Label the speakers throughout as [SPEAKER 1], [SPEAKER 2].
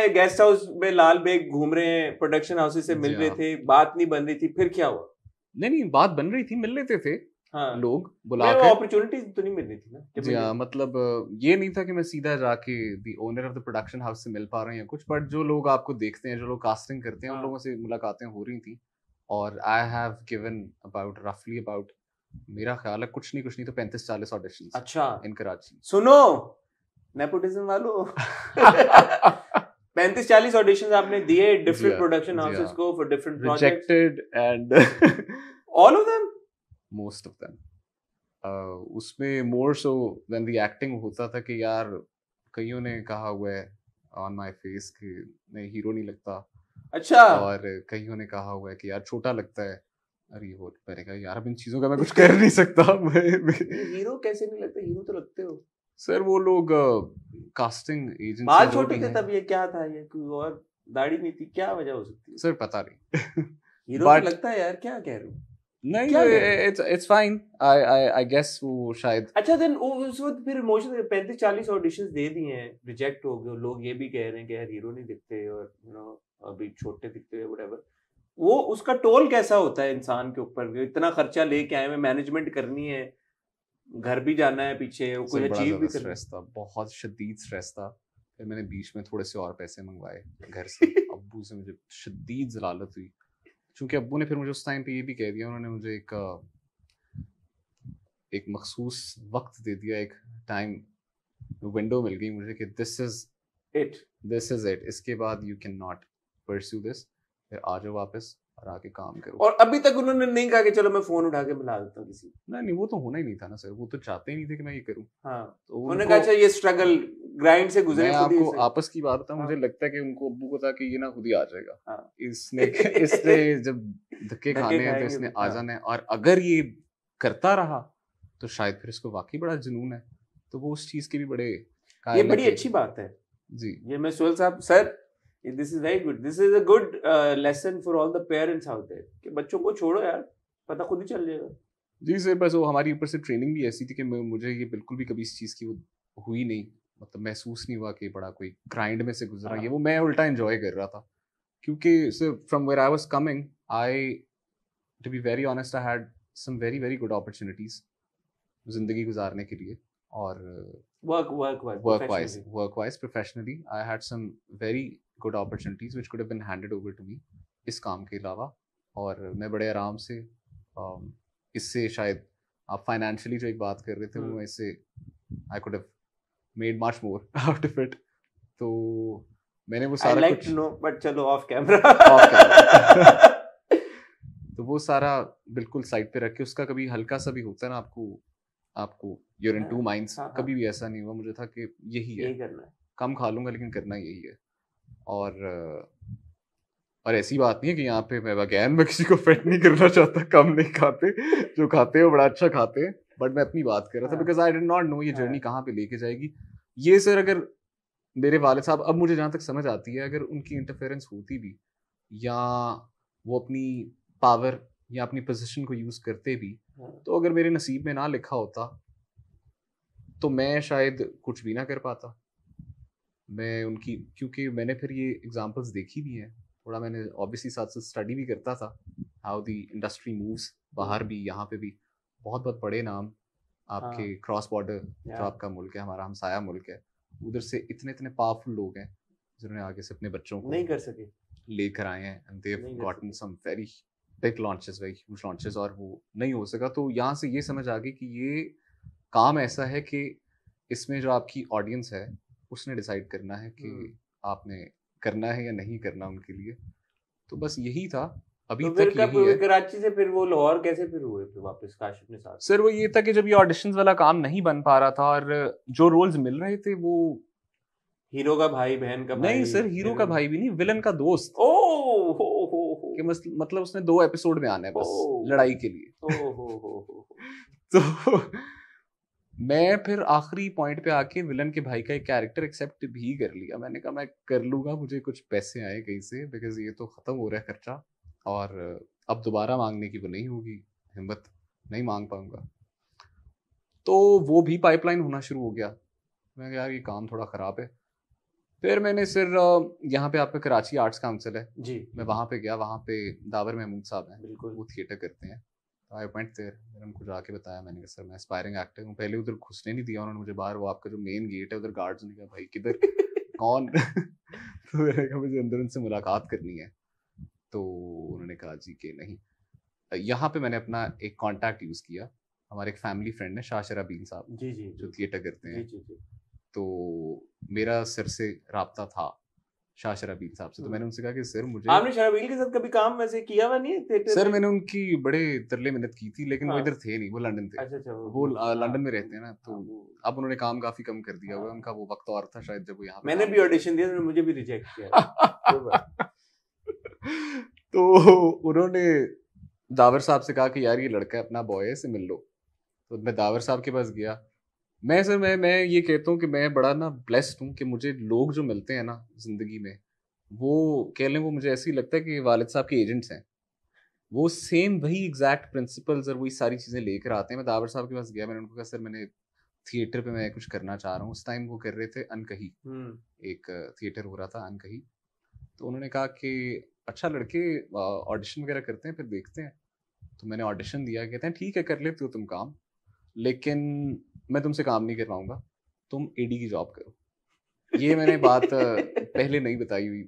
[SPEAKER 1] है guest house में लाल bag घूम रहे हैं प्रोडक्शन हाउसेस से मिल रहे हाँ। थे बात नहीं बन रही थी फिर क्या
[SPEAKER 2] हुआ नहीं नहीं बात बन रही थी मिल लेते थे हाँ, लोग बुला के
[SPEAKER 1] अपॉर्चुनिटी तो नहीं मिल रही थी
[SPEAKER 2] ना जी हाँ मतलब ये नहीं था कि मैं सीधा जाके the owner of the production house से मिल पा रहा हूँ या कुछ बट जो लोग आपको देखते हैं जो लोग कास्टिंग करते हैं हाँ. उन लोगों से मुलाकातें हो रही थी और आई हैव गिवन अबाउट रफली अबाउट मेरा ख्याल है कुछ नहीं कुछ नहीं तो पैंतीस चालीस ऑडिशन अच्छा इन कराची
[SPEAKER 1] सुनो नेपोटिज्म वालों पैंतीस चालीस ऑडिशन आपने दिए डिफरेंट प्रोडक्शन हाउसेस को for different rejected
[SPEAKER 2] and all of them most of them उसमें मोर सो देन दी एक्टिंग होता था कि यार कईयों ने कहा हुआ है ऑन माय फेस कि नहीं हीरो नहीं लगता अच्छा और कईयों ने कहा हुआ है कि यार छोटा लगता है अरे वो मैंने कहा यार अब इन चीजों का मैं कुछ कर नहीं सकता मैं, मैं...
[SPEAKER 1] हीरो कैसे नहीं लगता हीरो तो लगते हो
[SPEAKER 2] सर वो लोग कास्टिंग एजेंसी बाल छोटे थे तब
[SPEAKER 1] ये क्या था ये कोई और दाढ़ी नहीं थी क्या वजह हो सकती
[SPEAKER 2] है सर पता नहीं हीरो But... लगता
[SPEAKER 1] है यार क्या कह रहे हूँ
[SPEAKER 2] नहीं it's it's fine I I I guess वो शायद
[SPEAKER 1] अच्छा देन वो उस वक्त फिर इमोशन 35 40 ऑडिशंस दे दिए हैं रिजेक्ट हो गए लोग ये भी कह रहे हैं कि यार हीरो नहीं दिखते और यू नो अभी छोटे दिखते हैं व्हाटएवर वो उसका टोल कैसा होता है इंसान के ऊपर इतना खर्चा लेके आए हुए मैनेजमेंट करनी है घर भी जाना है पीछे कोई अचीव भी करना
[SPEAKER 2] था बहुत शदीद स्ट्रेस था फिर मैंने बीच में थोड़े से और पैसे मंगवाए घर से अब्बू से मुझे शदीद जलालत हुई क्योंकि अब्बू ने फिर मुझे उस टाइम पे ये भी कह दिया उन्होंने मुझे एक एक मखसूस वक्त दे दिया एक टाइम विंडो मिल गई मुझे कि this is it this is it इसके बाद you can not pursue this फिर आ जाओ वापस और आके काम करो और अभी
[SPEAKER 1] तक उन्होंने नहीं कहा कि चलो मैं फोन उठा के मिला देता हूँ किसी
[SPEAKER 2] नहीं नहीं वो तो होना ही नहीं था ना सर वो तो चाहते ही नहीं थे कि मैं ये करूँ हाँ तो उन्होंने कहा अच्छा ये स्ट्रगल ग्राइंड से गुजरे आपको आपस की बात बताऊँ हाँ। मुझे लगता है कि उनको को था कि ये ना खुद ही आ जाएगा हाँ। इसने इसने जब धक्के खाने हैं तो इसने तो, आ हाँ। जाना है और अगर ये करता रहा तो शायद फिर इसको वाकई बड़ा जुनून है तो वो उस चीज के भी बड़े ये बड़ी अच्छी बात है
[SPEAKER 1] जी ये मैं सोहेल साहब sir this is very good this is a good lesson for all the parents out there कि बच्चों को छोड़ो यार पता खुद ही चल जाएगा
[SPEAKER 2] जी सर बस वो हमारी ऊपर से ट्रेनिंग भी ऐसी थी कि मुझे ये बिल्कुल भी कभी इस चीज़ की वो हुई नहीं मतलब महसूस नहीं हुआ कि बड़ा कोई ग्राइंड में से गुजरा हाँ। ये वो मैं उल्टा एंजॉय कर रहा था क्योंकि sir from where I was coming I to be very honest I had some very very good opportunities जिंदगी गुजारने के लिए और work work work wise work wise professionally I had some very good opportunities which could have been handed over to me इस काम के अलावा और मैं बड़े आराम से um, इससे शायद आप फाइनेंशियली जो एक बात कर रहे थे वो इससे I could have made much more out of it तो मैंने वो सारा like कुछ
[SPEAKER 1] नो बट चलो ऑफ कैमरा ऑफ कैमरा
[SPEAKER 2] तो वो सारा बिल्कुल साइड पे रख के उसका कभी हल्का सा भी होता है ना आपको आपको यूर इन टू माइंड्स कभी भी ऐसा नहीं हुआ मुझे था कि यही है करना है कम खा लूंगा लेकिन करना यही है और और ऐसी बात नहीं है कि यहाँ पे मैं बगैन में किसी को फेट नहीं करना चाहता कम नहीं खाते जो खाते हैं बड़ा अच्छा खाते हैं बट मैं अपनी बात कर रहा था because I didn't not know ये जर्नी हाँ। कहाँ पे लेके जाएगी ये सर अगर मेरे वाले साहब अब मुझे जहाँ तक समझ आती है अगर उनकी इंटरफेरेंस होती भी या वो अपनी पावर या अपनी पोजिशन को यूज़ करते भी हाँ। तो अगर मेरे नसीब में ना लिखा होता तो मैं शायद कुछ भी ना कर पाता मैं उनकी क्योंकि मैंने फिर ये एग्जांपल्स देखी भी हैं थोड़ा मैंने ऑब्वियसली साथ साथ स्टडी भी करता था हाउ दी इंडस्ट्री मूव्स बाहर भी यहाँ पे भी बहुत बहुत बड़े नाम आपके क्रॉस हाँ। बॉर्डर जो आपका मुल्क है हमारा हमसाया मुल्क है उधर से इतने इतने पावरफुल लोग हैं जिन्होंने आगे से अपने बच्चों को नहीं कर सके लेकर आए हैं and they gotten some very big launches very huge launches और वो नहीं हो सका तो यहाँ से ये समझ आ गई कि ये काम ऐसा है कि इसमें जो आपकी ऑडियंस है उसने डिसाइड करना है कि हम्म। आपने करना है या नहीं करना उनके लिए तो बस यही था अभी तो तक यही है कराची
[SPEAKER 1] से फिर वो लाहौर कैसे फिर हुए फिर वापस काशिप ने साथ सर
[SPEAKER 2] वो ये था कि जब ये ऑडिशंस वाला काम नहीं बन पा रहा था और जो रोल्स मिल रहे थे वो हीरो का भाई बहन का भाई नहीं सर हीरो का भाई भी नहीं विलन का दोस्त ओ हो कि मतलब उसने दो एपिसोड में आना है बस लड़ाई के लिए
[SPEAKER 1] ओ हो हो तो
[SPEAKER 2] मैं फिर आखिरी पॉइंट पे आके विलन के भाई का एक कैरेक्टर एक्सेप्ट भी कर लिया मैंने कहा मैं कर लूंगा मुझे कुछ पैसे आए कहीं से बिकॉज ये तो ख़त्म हो रहा है खर्चा और अब दोबारा मांगने की वो नहीं होगी हिम्मत नहीं मांग पाऊंगा तो वो भी पाइपलाइन होना शुरू हो गया मैं यार ये काम थोड़ा ख़राब है फिर मैंने सर यहाँ पे आपका कराची आर्ट्स काउंसिल है जी मैं वहाँ पे गया वहाँ पे दावर महमूद साहब हैं बिल्कुल वो थिएटर करते हैं तो आई वेंट देयर मैंने उनको जाके बताया मैंने कहा सर मैं एस्पायरिंग एक्टर हूँ पहले उधर घुसने नहीं दिया उन्होंने मुझे बाहर वो आपका जो मेन गेट है उधर गार्ड्स ने कहा भाई किधर कौन तो मैंने कहा मुझे अंदर उनसे मुलाकात करनी है तो उन्होंने कहा जी के नहीं यहाँ पे मैंने अपना एक कॉन्टैक्ट यूज़ किया हमारे एक फैमिली फ्रेंड है शाह शराबीन साहब जी जी जो थिएटर करते हैं जी जी तो मेरा सर से रबता था शाह शराबील साहब से तो हम्म। मैंने उनसे कहा कि सर मुझे आपने
[SPEAKER 1] शराबील के साथ कभी काम वैसे किया हुआ नहीं थे सर मैंने
[SPEAKER 2] उनकी बड़े तरले मेहनत की थी लेकिन हाँ। वो इधर थे नहीं वो लंदन थे अच्छा, अच्छा वो, वो हाँ। लंदन में रहते हैं ना तो हाँ, अब उन्होंने काम काफी कम कर दिया हुआ हाँ। उनका वो वक्त और था शायद जब वो यहाँ मैंने भी
[SPEAKER 1] ऑडिशन दिया मुझे भी रिजेक्ट किया
[SPEAKER 2] तो उन्होंने दावर साहब से कहा कि यार ये लड़का है अपना बॉय है से मिल लो तो मैं दावर साहब के पास गया मैं सर मैं मैं ये कहता हूँ कि मैं बड़ा ना ब्लेस्ड हूँ कि मुझे लोग जो मिलते हैं ना ज़िंदगी में वो कह लें वो मुझे ऐसे ही लगता है कि वालिद साहब के एजेंट्स हैं वो सेम वही एग्जैक्ट प्रिंसिपल्स और वही सारी चीज़ें लेकर आते हैं मैं दावर साहब के पास गया मैंने उनको कहा सर मैंने थिएटर पे मैं कुछ करना चाह रहा हूँ उस टाइम वो कर रहे थे अनकही हम्म। एक थिएटर हो रहा था अनकही तो उन्होंने कहा कि अच्छा लड़के ऑडिशन वगैरह करते हैं फिर देखते हैं तो मैंने ऑडिशन दिया कहते हैं ठीक है कर लेते हो तुम काम लेकिन मैं तुमसे काम नहीं करवाऊंगा तुम एडी की जॉब करो ये मैंने बात पहले नहीं बताई हुई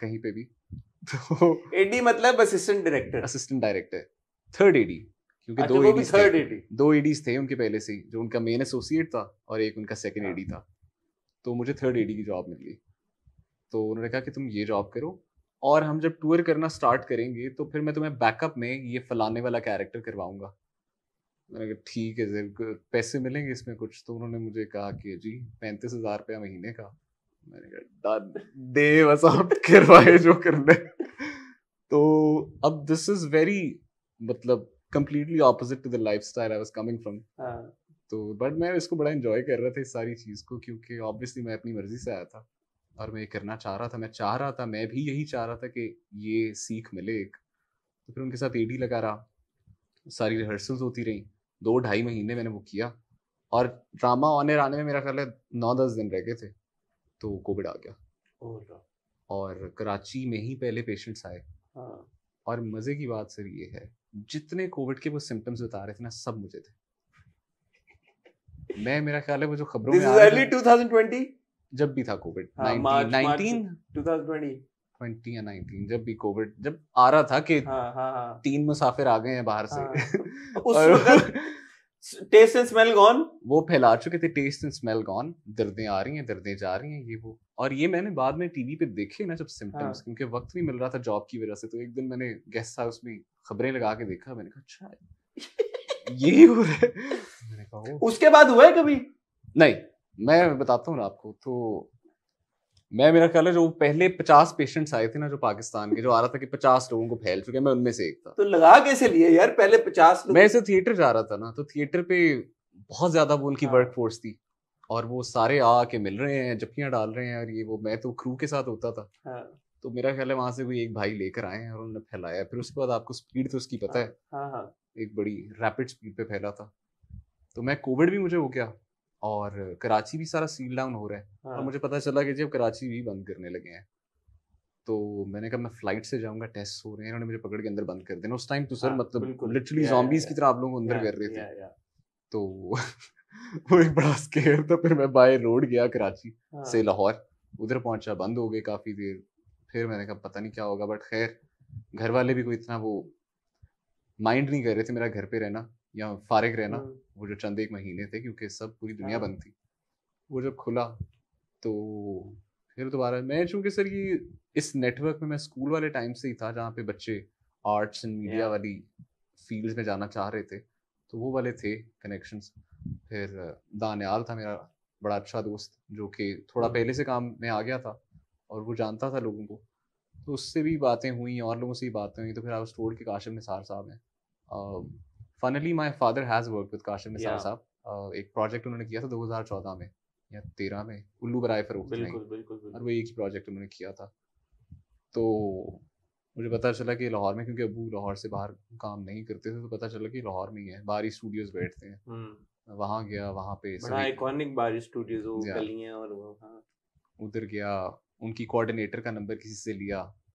[SPEAKER 2] कहीं पे भी तो एडी मतलब assistant director assistant director third AD क्योंकि अच्छा, दो एडीज थर्ड एडी दो एडीज थे उनके पहले से ही जो उनका मेन एसोसिएट था और एक उनका सेकेंड एडी था तो मुझे थर्ड एडी की जॉब मिल गई तो उन्होंने कहा कि तुम ये जॉब करो और हम जब टूर करना स्टार्ट करेंगे तो फिर मैं तुम्हें बैकअप में ये फलाने वाला कैरेक्टर करवाऊंगा मैंने कहा ठीक है जैन पैसे मिलेंगे इसमें कुछ तो उन्होंने मुझे कहा कि जी पैंतीस हज़ार रुपया महीने का मैंने कहा दे बस आप करवाए जो करने तो अब दिस इज़ वेरी मतलब completely opposite to the lifestyle I was coming from तो बट मैं इसको बड़ा इन्जॉय कर रहा था इस सारी चीज़ को क्योंकि ऑब्वियसली मैं अपनी मर्जी से आया था और मैं ये करना चाह रहा था मैं चाह रहा था मैं भी यही चाह रहा था कि ये सीख मिले एक तो फिर उनके साथ एडी लगा रहा सारी रिहर्सल्स होती रहीं दो ढाई महीने मैंने वो किया और ड्रामा ऑनर आने में मेरा ख्याल है नौ दस दिन रह गए थे तो कोविड आ
[SPEAKER 1] गया
[SPEAKER 2] और कराची में ही पहले पेशेंट्स आए हाँ। और मज़े की बात सर ये है जितने कोविड के वो सिम्टम्स बता रहे थे ना सब मुझे थे मैं मेरा ख्याल है वो जो खबरों में अर्ली 2020 जब भी था कोविड 19 2020 ट्वेंटी या नाइनटीन जब भी कोविड जब आ रहा था कि हाँ, हाँ, हाँ. तीन मुसाफिर आ गए हैं बाहर से हाँ. उस टेस्ट एंड स्मेल गॉन वो फैला चुके थे टेस्ट एंड स्मेल गॉन दर्दें आ रही हैं दर्दें जा रही हैं ये वो और ये मैंने बाद में टीवी पे देखे ना जब सिम्टम्स हाँ. क्योंकि वक्त नहीं मिल रहा था जॉब की वजह से तो एक दिन मैंने गेस्ट हाउस में खबरें लगा के देखा मैंने कहा अच्छा ये हो रहा है उसके बाद हुआ है कभी नहीं मैं बताता हूँ आपको तो मैं मेरा ख्याल है जो पहले पचास पेशेंट्स आए थे ना जो पाकिस्तान के जो आ रहा था कि पचास लोगों को फैल चुके हैं मैं उनमें से एक था तो लगा कैसे लिए यार
[SPEAKER 1] पहले पचास
[SPEAKER 2] मैं ऐसे थिएटर जा रहा था ना तो थिएटर पे बहुत ज्यादा वो उनकी वर्क हाँ। फोर्स थी और वो सारे आके मिल रहे हैं जबकियां डाल रहे हैं और ये वो मैं तो क्रू के साथ होता था हाँ। तो मेरा ख्याल है वहां से कोई एक भाई लेकर आए और उन्होंने फैलाया फिर उसके बाद आपको स्पीड तो उसकी पता हाँ, है एक बड़ी रैपिड स्पीड पे फैला था तो मैं कोविड भी मुझे हो गया और कराची भी सारा सील डाउन हो रहा है हाँ। और मुझे पता चला कि जी अब कराची भी बंद करने लगे हैं तो मैंने कहा मैं फ्लाइट से जाऊंगा टेस्ट हो रहे हैं उन्होंने मुझे पकड़ के अंदर बंद कर देना उस टाइम तो सर हाँ, मतलब लिटरली जॉम्बीज की तरह आप लोगों को अंदर कर रहे थे तो वो एक बड़ा स्केयर था फिर मैं बाय रोड गया कराची हाँ। से लाहौर उधर पहुंचा बंद हो गए काफ़ी देर फिर मैंने कहा पता नहीं क्या होगा बट खैर घर वाले भी कोई इतना वो माइंड नहीं कर रहे थे मेरा घर पे रहना या फारिग रहना हाँ। वो जो चंद एक महीने थे क्योंकि सब पूरी दुनिया हाँ। बंद थी वो जब खुला तो फिर दोबारा मैं चूँकि सर ये इस नेटवर्क में मैं स्कूल वाले टाइम से ही था जहाँ पे बच्चे आर्ट्स एंड मीडिया वाली फील्ड में जाना चाह रहे थे तो वो वाले थे कनेक्शन फिर दान्याल था मेरा बड़ा अच्छा दोस्त जो कि थोड़ा हाँ। पहले से काम में आ गया था और वो जानता था लोगों को तो उससे भी बातें हुई और लोगों से भी बातें हुई तो फिर आप टोल्ड के काशिम निसार साहब हैं funnily my father has work with Kashim Nisar साहब एक प्रोजेक्ट उन्होंने किया था 2014 में या 13 में उल्लू बराए फरोख्त बिल्कुल बिल्कुल और वो एक प्रोजेक्ट उन्होंने किया था तो मुझे पता चला कि लाहौर में क्योंकि अबू लाहौर से बाहर काम नहीं करते थे तो पता चला कि लाहौर में ही है बाहर स्टूडियोज बैठते हैं हम्म। वहाँ गया वहाँ पे
[SPEAKER 1] आइकॉनिक बाहर स्टूडियोज और हाँ।
[SPEAKER 2] उधर गया उनकी कोऑर्डिनेटर का नंबर किसी से लिया